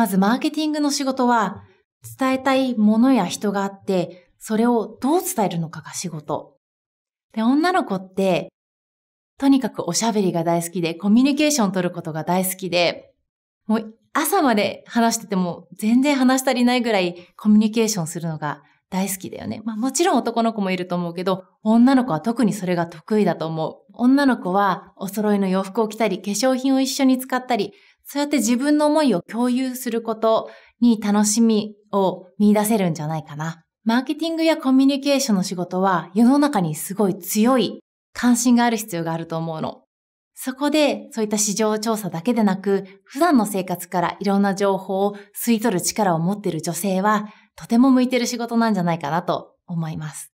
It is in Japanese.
まずマーケティングの仕事は、伝えたいものや人があって、それをどう伝えるのかが仕事。で、女の子って、とにかくおしゃべりが大好きで、コミュニケーション取ることが大好きで、もう朝まで話してても全然話し足りないぐらいコミュニケーションするのが大好きだよね。まあもちろん男の子もいると思うけど、女の子は特にそれが得意だと思う。女の子はお揃いの洋服を着たり、化粧品を一緒に使ったり、そうやって自分の思いを共有することに楽しみを見出せるんじゃないかな。マーケティングやコミュニケーションの仕事は世の中にすごい強い関心がある必要があると思うの。そこでそういった市場調査だけでなく普段の生活からいろんな情報を吸い取る力を持っている女性はとても向いてる仕事なんじゃないかなと思います。